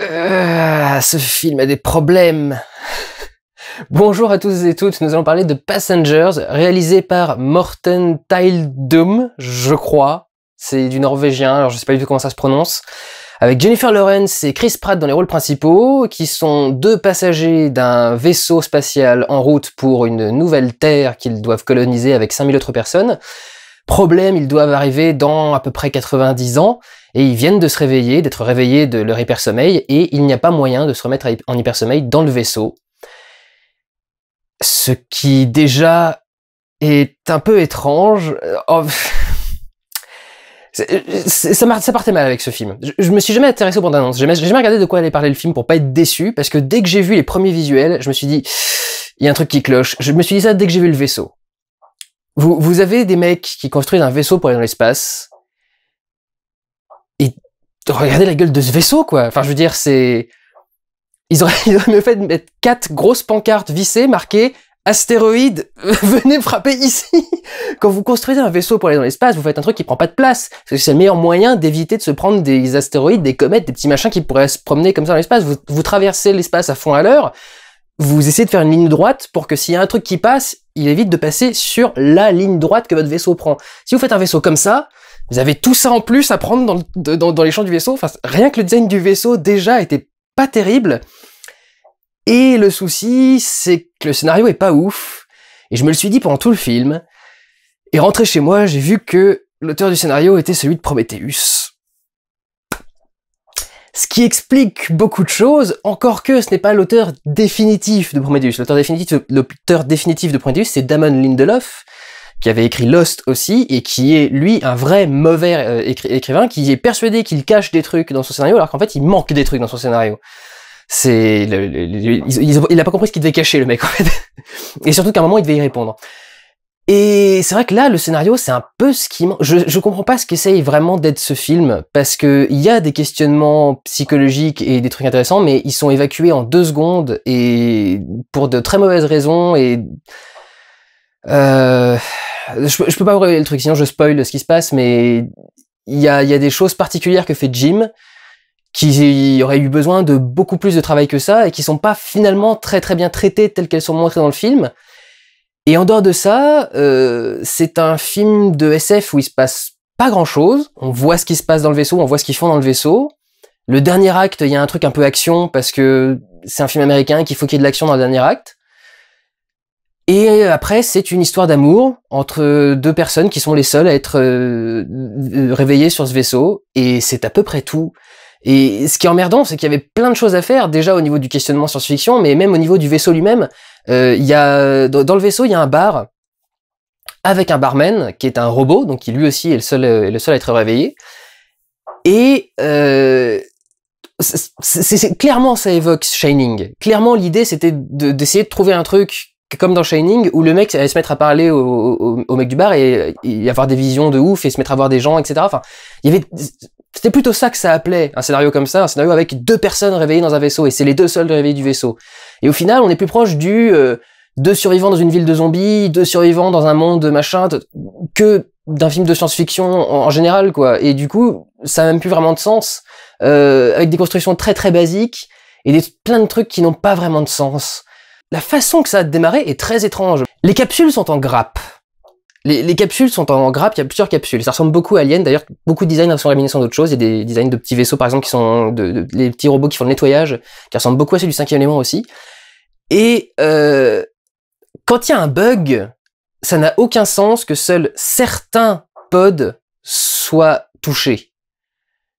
Euh, ce film a des problèmes. Bonjour à tous et toutes, nous allons parler de Passengers, réalisé par Morten Tildum, je crois. C'est du norvégien, alors je sais pas du tout comment ça se prononce. Avec Jennifer Lawrence et Chris Pratt dans les rôles principaux, qui sont deux passagers d'un vaisseau spatial en route pour une nouvelle Terre qu'ils doivent coloniser avec 5000 autres personnes. Problème, ils doivent arriver dans à peu près 90 ans, et ils viennent de se réveiller, d'être réveillés de leur hypersommeil, et il n'y a pas moyen de se remettre en hypersommeil dans le vaisseau. Ce qui déjà est un peu étrange. Euh, oh, ça, ça, partait mal avec ce film. Je, me suis jamais intéressé aux bandes je J'ai jamais regardé de quoi allait parler le film pour pas être déçu, parce que dès que j'ai vu les premiers visuels, je me suis dit, il y a un truc qui cloche. Je me suis dit ça dès que j'ai vu le vaisseau. Vous, avez des mecs qui construisent un vaisseau pour aller dans l'espace. Et regardez la gueule de ce vaisseau, quoi. Enfin, je veux dire, c'est... Ils auraient, fait de mettre quatre grosses pancartes vissées marquées astéroïde, venez frapper ici. Quand vous construisez un vaisseau pour aller dans l'espace, vous faites un truc qui prend pas de place. c'est le meilleur moyen d'éviter de se prendre des astéroïdes, des comètes, des petits machins qui pourraient se promener comme ça dans l'espace. vous traversez l'espace à fond à l'heure vous essayez de faire une ligne droite pour que s'il y a un truc qui passe, il évite de passer sur la ligne droite que votre vaisseau prend. Si vous faites un vaisseau comme ça, vous avez tout ça en plus à prendre dans, les champs du vaisseau. Enfin, rien que le design du vaisseau déjà était pas terrible. Et le souci, c'est que le scénario est pas ouf. Et je me le suis dit pendant tout le film. Et rentré chez moi, j'ai vu que l'auteur du scénario était celui de Prometheus. Ce qui explique beaucoup de choses, encore que ce n'est pas l'auteur définitif de Prometheus. L'auteur définitif, de Prometheus, c'est Damon Lindelof, qui avait écrit Lost aussi, et qui est, lui, un vrai mauvais euh, écrivain, qui est persuadé qu'il cache des trucs dans son scénario, alors qu'en fait, il manque des trucs dans son scénario. C'est, il, il a pas compris ce qu'il devait cacher, le mec, en fait. Et surtout qu'à un moment, il devait y répondre. Et c'est vrai que là, le scénario, c'est un peu ce qui... Je, je comprends pas ce qu'essaye vraiment d'être ce film, parce que y a des questionnements psychologiques et des trucs intéressants, mais ils sont évacués en deux secondes, et pour de très mauvaises raisons, et... Euh... Je, peux pas vous révéler le truc, sinon je spoil ce qui se passe, mais il y a, y a des choses particulières que fait Jim, qui auraient eu besoin de beaucoup plus de travail que ça, et qui sont pas finalement très très bien traitées telles qu'elles sont montrées dans le film, et en dehors de ça, euh, c'est un film de SF où il se passe pas grand chose. On voit ce qui se passe dans le vaisseau, on voit ce qu'ils font dans le vaisseau. Le dernier acte, il y a un truc un peu action parce que c'est un film américain et qu'il faut qu'il y ait de l'action dans le dernier acte. Et après, c'est une histoire d'amour entre deux personnes qui sont les seules à être euh, euh, réveillées sur ce vaisseau. Et c'est à peu près tout. Et ce qui est emmerdant, c'est qu'il y avait plein de choses à faire, déjà au niveau du questionnement science-fiction, mais même au niveau du vaisseau lui-même. Euh, y a, dans le vaisseau, il y a un bar avec un barman qui est un robot, donc qui lui aussi est le seul, euh, est le seul à être réveillé. Et euh, c'est clairement ça évoque Shining. Clairement, l'idée c'était d'essayer de, trouver un truc comme dans Shining où le mec allait se mettre à parler au, mec du bar et, y euh, avoir des visions de ouf et se mettre à voir des gens, etc. Enfin, il y avait c'était plutôt ça que ça appelait, un scénario comme ça, un scénario avec deux personnes réveillées dans un vaisseau, et c'est les deux seuls réveillés du vaisseau. Et au final, on est plus proche du euh, deux survivants dans une ville de zombies, deux survivants dans un monde de machin, que d'un film de science-fiction en, général, quoi. Et du coup, ça n'a même plus vraiment de sens, euh, avec des constructions très très basiques, et des, plein de trucs qui n'ont pas vraiment de sens. La façon que ça a démarré est très étrange. Les capsules sont en grappe. Les, capsules sont en grappe, il y a plusieurs capsules. Ça ressemble beaucoup à Alien. D'ailleurs, beaucoup de designs sont réminiscents d'autres choses. Il y a des designs de petits vaisseaux, par exemple, qui sont de, les petits robots qui font le nettoyage, qui ressemblent beaucoup à ceux du cinquième élément aussi. Et euh, quand il y a un bug, ça n'a aucun sens que seuls certains pods soient touchés.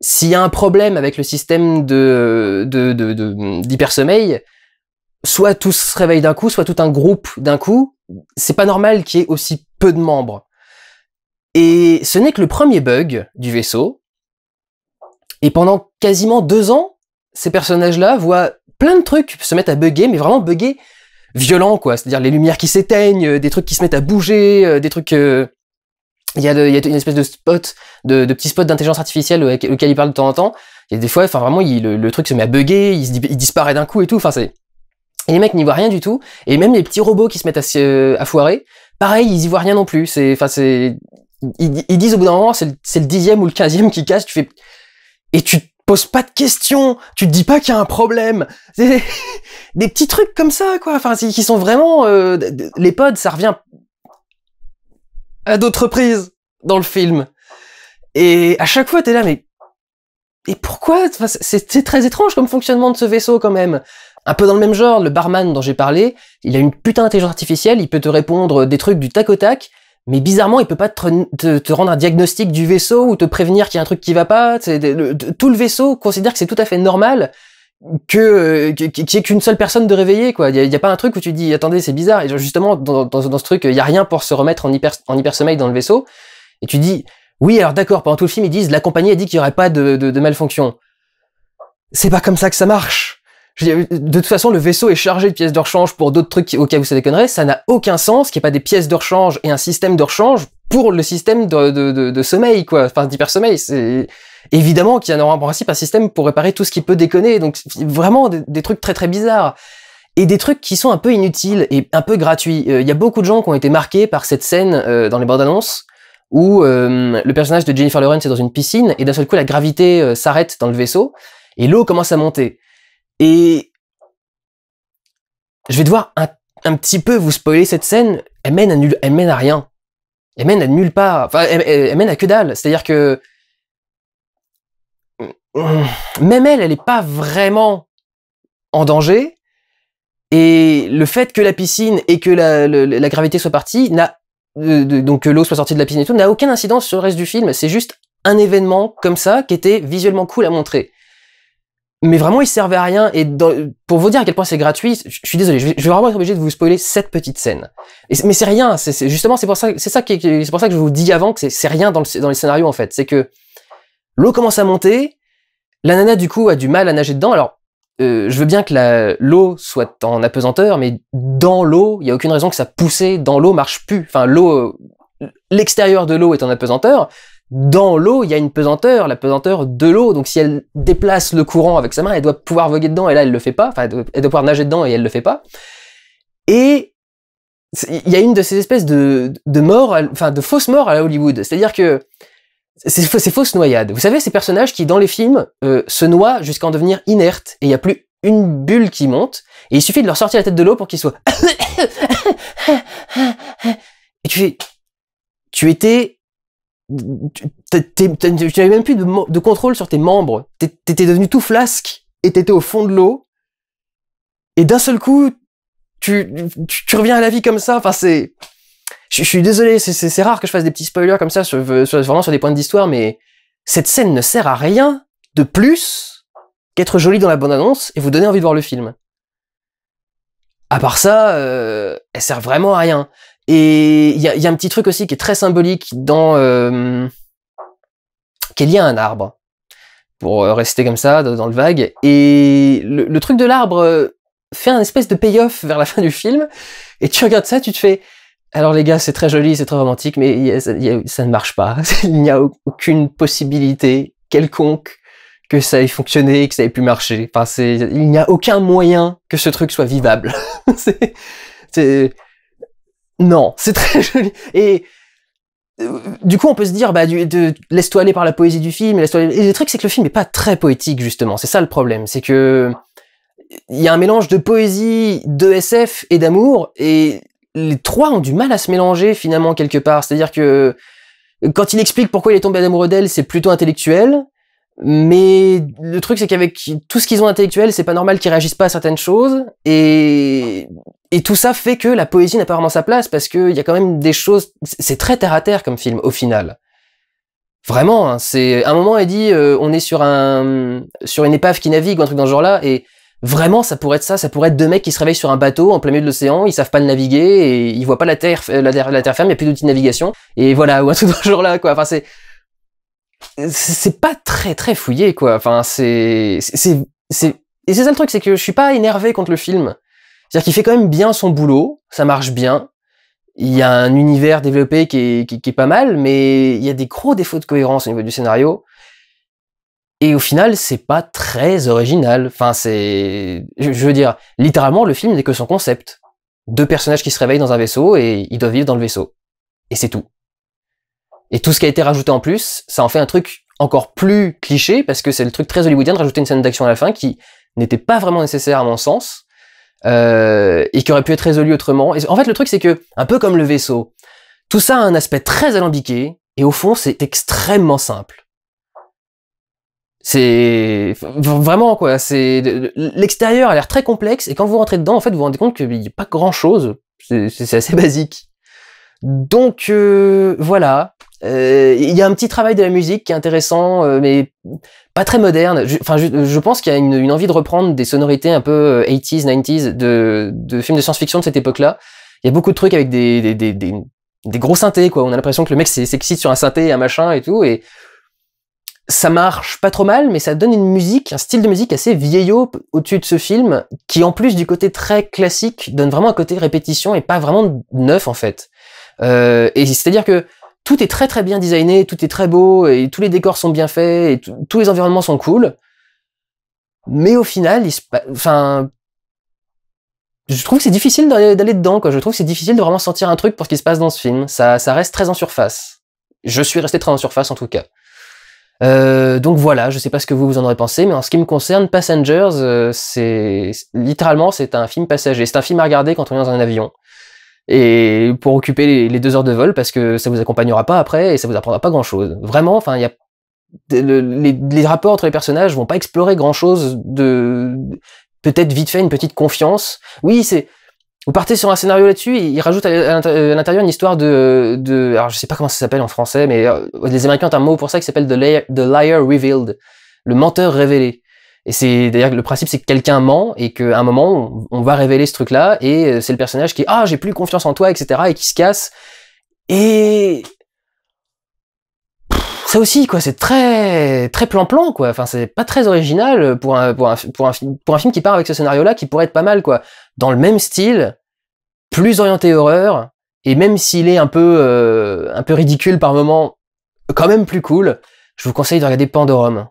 S'il y a un problème avec le système de, de, d'hypersommeil, soit tous se réveillent d'un coup, soit tout un groupe d'un coup, c'est pas normal qu'il y ait aussi peu de membres. Et ce n'est que le premier bug du vaisseau. Et pendant quasiment deux ans, ces personnages-là voient plein de trucs se mettre à bugger, mais vraiment bugger violent, quoi. C'est-à-dire les lumières qui s'éteignent, euh, des trucs qui se mettent à bouger, euh, des trucs... Euh, il y, a une espèce de spot, de, de petits spots d'intelligence artificielle auquel il parle de temps en temps. Et des fois, enfin vraiment, le, truc se met à bugger, il, il disparaît d'un coup et tout. Enfin, c'est et les mecs n'y voient rien du tout. Et même les petits robots qui se mettent à, euh, foirer, pareil, ils y voient rien non plus. C'est, enfin, ils, disent au bout d'un moment, c'est le, dixième ou le quinzième qui casse. Tu fais et tu te poses pas de questions. Tu te dis pas qu'il y a un problème. Des, des petits trucs comme ça, quoi. Enfin, qui sont vraiment euh, les pods. Ça revient à d'autres reprises dans le film. Et à chaque fois, t'es là, mais et pourquoi C'est très étrange comme fonctionnement de ce vaisseau quand même. Un peu dans le même genre, le barman dont j'ai parlé, il a une putain d'intelligence artificielle, il peut te répondre des trucs du tac au tac, mais bizarrement, il peut pas te, rendre un diagnostic du vaisseau ou te prévenir qu'il y a un truc qui va pas. tout le vaisseau considère que c'est tout à fait normal que qu'il n'y ait qu'une seule personne de réveiller quoi il y, a pas un truc où tu dis attendez c'est bizarre et justement dans, dans ce truc il y a rien pour se remettre en hyper sommeil dans le vaisseau et tu dis oui alors d'accord pendant tout le film ils disent la compagnie a dit qu'il y aurait pas de, de, de malfonction c'est pas comme ça que ça marche de toute façon, le vaisseau est chargé de pièces de rechange pour d'autres trucs au cas où ça déconnerait. Ça n'a aucun sens qu'il n'y ait pas des pièces de rechange et un système de rechange pour le système de, sommeil, quoi. Enfin, d'hyper-sommeil, C'est évidemment qu'il y en aura en principe un système pour réparer tout ce qui peut déconner. Donc, vraiment des, trucs très très bizarres et des trucs qui sont un peu inutiles et un peu gratuits. Euh, il y a beaucoup de gens qui ont été marqués par cette scène euh, dans les bandes annonces où euh, le personnage de Jennifer Lawrence est dans une piscine et d'un seul coup la gravité s'arrête dans le vaisseau et l'eau commence à monter. Et je vais devoir un, petit peu vous spoiler cette scène. Elle mène à elle mène à rien. Elle mène à nulle part. Enfin, elle, mène à que dalle. C'est-à-dire que même elle, elle n'est pas vraiment en danger. Et le fait que la piscine et que la, gravité soit partie n'a donc que l'eau soit sortie de la piscine et tout n'a aucune incidence sur le reste du film. C'est juste un événement comme ça qui était visuellement cool à montrer mais vraiment il servait à rien et pour vous dire à quel point c'est gratuit je, suis désolé je vais, vraiment être obligé de vous spoiler cette petite scène mais c'est rien c'est justement c'est pour ça c'est ça c'est pour ça que je vous dis avant que c'est rien dans le dans les scénarios en fait c'est que l'eau commence à monter la nana du coup a du mal à nager dedans alors euh, je veux bien que l'eau soit en apesanteur mais dans l'eau il y a aucune raison que ça poussait, dans l'eau marche plus enfin l'eau euh, l'extérieur de l'eau est en apesanteur dans l'eau, il y a une pesanteur, la pesanteur de l'eau. Donc si elle déplace le courant avec sa main, elle doit pouvoir voguer dedans et là elle le fait pas. Enfin, elle doit, pouvoir nager dedans et elle le fait pas. Et il y a une de ces espèces de, de morts, enfin de fausses morts à la Hollywood. C'est-à-dire que c'est ces fausses noyades. Vous savez ces personnages qui dans les films euh, se noient jusqu'à en devenir inertes et il n'y a plus une bulle qui monte et il suffit de leur sortir la tête de l'eau pour qu'ils soient. et tu fais, tu étais tu n'avais même plus de, contrôle sur tes membres. T'étais devenu tout flasque et t'étais au fond de l'eau. Et d'un seul coup, tu, reviens à la vie comme ça. Enfin, c'est. Je, suis désolé, c'est rare que je fasse des petits spoilers comme ça, euh, vraiment sur des points d'histoire, mais cette scène ne sert à rien de plus qu'être jolie dans la bonne annonce et vous donner envie de voir le film. À part ça, euh, elle sert vraiment à rien. Et il y a, y a, un petit truc aussi qui est très symbolique dans euh, y a un arbre, pour euh, rester comme ça dans le vague. Et le, truc de l'arbre euh, fait un espèce de payoff vers la fin du film. Et tu regardes ça, tu te fais. Alors les gars, c'est très joli, c'est très romantique, mais ça, ça ne marche pas. il n'y a aucune possibilité quelconque que ça ait fonctionné, que ça ait pu marcher. Enfin, il n'y a aucun moyen que ce truc soit vivable. c'est non, c'est très joli. Et euh, du coup, on peut se dire, bah, de, laisse-toi aller par la poésie du film. Et le truc, c'est que le film n'est pas très poétique, justement. C'est ça le problème. C'est que il y a un mélange de poésie, de SF et d'amour, et les trois ont du mal à se mélanger, finalement, quelque part. C'est-à-dire que quand il explique pourquoi il est tombé amoureux d'elle, c'est plutôt intellectuel. Mais le truc, c'est qu'avec tout ce qu'ils ont intellectuel, c'est pas normal qu'ils réagissent pas à certaines choses. Et, et tout ça fait que la poésie n'a pas vraiment sa place parce qu'il y a quand même des choses. C'est très terre à terre comme film, au final. Vraiment, hein, c'est à un moment elle dit euh, on est sur un sur une épave qui navigue ou un truc dans ce genre-là et vraiment ça pourrait être ça, ça pourrait être deux mecs qui se réveillent sur un bateau en plein milieu de l'océan, ils savent pas le naviguer et ils voient pas la terre euh, la terre, la terre ferme, il y a plus d'outils de navigation et voilà ou un truc dans ce genre-là quoi. Enfin c'est c'est pas très très fouillé quoi. Enfin c'est c'est et c'est ça le truc, c'est que je suis pas énervé contre le film. C'est-à-dire qu'il fait quand même bien son boulot, ça marche bien. Il y a un univers développé qui est, qui, pas mal, mais il y a des gros défauts de cohérence au niveau du scénario. Et au final, c'est pas très original. Enfin, c'est, je, je veux dire, littéralement, le film n'est que son concept. Deux personnages qui se réveillent dans un vaisseau et ils doivent vivre dans le vaisseau. Et c'est tout. Et tout ce qui a été rajouté en plus, ça en fait un truc encore plus cliché, parce que c'est le truc très hollywoodien de rajouter une scène d'action à la fin qui n'était pas vraiment nécessaire à mon sens, euh, et qui aurait pu être résolu autrement. en fait, le truc, c'est que, un peu comme le vaisseau, tout ça a un aspect très alambiqué, et au fond, c'est extrêmement simple. C'est vraiment quoi. C'est l'extérieur a l'air très complexe et quand vous rentrez dedans, en fait, vous vous rendez compte qu'il n'y a pas grand chose. C'est assez basique. Donc euh, voilà. Euh, il y a un petit travail de la musique qui est intéressant, euh, mais pas très moderne. Enfin, je, pense qu'il y a une, envie de reprendre des sonorités un peu 80s, euh, 90s de, de films de science-fiction de cette époque-là. Il y a beaucoup de trucs avec des, des, des, des, des gros synthés, quoi. On a l'impression que le mec s'excite sur un synthé et un machin et tout, et ça marche pas trop mal, mais ça donne une musique, un style de musique assez vieillot au-dessus de ce film, qui en plus du côté très classique donne vraiment un côté répétition et pas vraiment neuf en fait. Euh, et c'est-à-dire que tout est très très bien designé, tout est très beau, et tous les décors sont bien faits, et tous les environnements sont cool. Mais au final, il enfin, je trouve que c'est difficile d'aller dedans, quoi. Je trouve que c'est difficile de vraiment sentir un truc pour ce qui se passe dans ce film. Ça, reste très en surface. Je suis resté très en surface, en tout cas. Euh, donc voilà, je sais pas ce que vous, vous en aurez pensé, mais en ce qui me concerne, Passengers, euh, c'est littéralement c'est un film passager. C'est un film à regarder quand on est dans un avion et pour occuper les, deux heures de vol parce que ça vous accompagnera pas après et ça vous apprendra pas grand chose. Vraiment, enfin, il y a les, rapports entre les personnages vont pas explorer grand chose de peut-être vite fait une petite confiance. Oui, c'est vous partez sur un scénario là-dessus, il rajoute à euh, l'intérieur une histoire de, de, alors je sais pas comment ça s'appelle en français, mais euh, les Américains ont un mot pour ça qui s'appelle the, liar revealed, le menteur révélé. Et c'est d'ailleurs le principe, c'est que quelqu'un ment et qu'à un moment, on, va révéler ce truc-là et euh, c'est le personnage qui ah j'ai plus confiance en toi, etc. et qui se casse. Et ça aussi quoi, c'est très très plan-plan quoi. Enfin c'est pas très original pour un pour un, pour un film qui part avec ce scénario-là qui pourrait être pas mal quoi. Dans le même style, plus orienté horreur et même s'il est un peu euh, un peu ridicule par moment, quand même plus cool. Je vous conseille de regarder Pandorum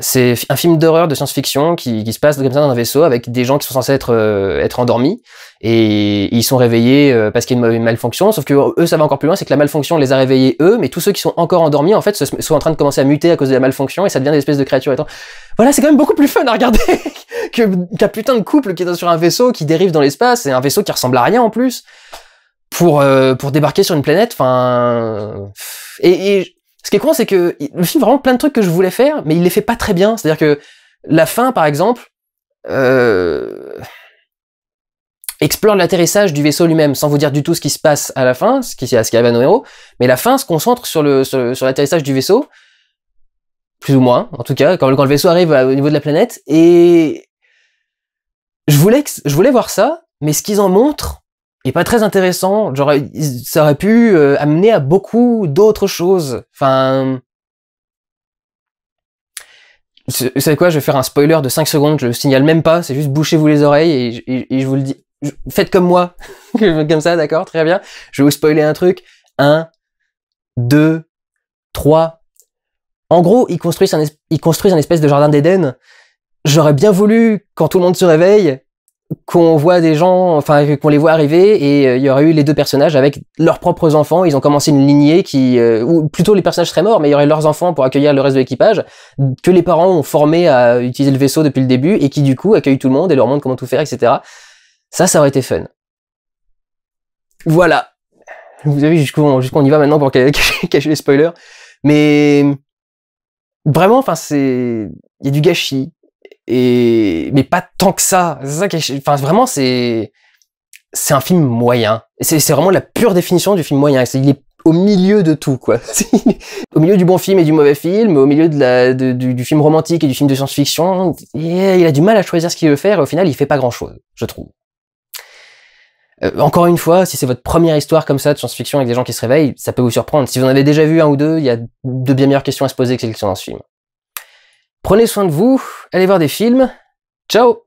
c'est un film d'horreur de science-fiction qui, se passe comme ça dans un vaisseau avec des gens qui sont censés être, euh, être endormis et ils sont réveillés euh, parce qu'il y a une, mauvaise malfonction. Sauf que eux, ça va encore plus loin, c'est que la malfonction les a réveillés eux, mais tous ceux qui sont encore endormis en fait sont en train de commencer à muter à cause de la malfonction et ça devient des espèces de créatures. Voilà, c'est quand même beaucoup plus fun à regarder qu'un putain de couple qui est sur un vaisseau qui dérive dans l'espace et un vaisseau qui ressemble à rien en plus pour euh, pour débarquer sur une planète. Enfin, et ce qui est con, c'est que le film vraiment plein de trucs que je voulais faire, mais il les fait pas très bien. C'est-à-dire que la fin, par exemple, euh, explore l'atterrissage du vaisseau lui-même, sans vous dire du tout ce qui se passe à la fin, ce qui, ce qui arrive à nos héros, mais la fin se concentre sur l'atterrissage du vaisseau, plus ou moins, en tout cas, quand, le vaisseau arrive au niveau de la planète, et je voulais, je voulais voir ça, mais ce qu'ils en montrent, est pas très intéressant. Genre, ça aurait pu euh, amener à beaucoup d'autres choses. Enfin... Vous savez quoi, je vais faire un spoiler de 5 secondes, je le signale même pas, c'est juste bouchez-vous les oreilles et, je vous le dis. Faites comme moi, comme ça, d'accord, très bien. Je vais vous spoiler un truc. 1, 2, 3. En gros, ils construisent un, ils construisent un espèce de jardin d'Éden. J'aurais bien voulu, quand tout le monde se réveille, qu'on voit des gens, enfin qu'on les voit arriver, et euh, il y aurait eu les deux personnages avec leurs propres enfants. Ils ont commencé une lignée qui, euh, ou plutôt les personnages seraient morts, mais il y aurait leurs enfants pour accueillir le reste de l'équipage, que les parents ont formé à utiliser le vaisseau depuis le début, et qui du coup accueillent tout le monde et leur montrent comment tout faire, etc. Ça, ça aurait été fun. Voilà. Vous avez jusqu'où on, on, y va maintenant pour cacher les spoilers. Mais vraiment, enfin, c'est, il y a du gâchis et mais pas tant que ça. C'est ça enfin vraiment c'est c'est un film moyen. C'est c'est vraiment la pure définition du film moyen. il est au milieu de tout quoi. au milieu du bon film et du mauvais film, au milieu du, film romantique et du film de science-fiction, il a du mal à choisir ce qu'il veut faire. Et au final, il fait pas grand chose, je trouve. Euh, encore une fois, si c'est votre première histoire comme ça de science-fiction avec des gens qui se réveillent, ça peut vous surprendre. Si vous en avez déjà vu un ou deux, il y a de bien meilleures questions à se poser que celles qui sont dans ce film. Prenez soin de vous, allez voir des films. Ciao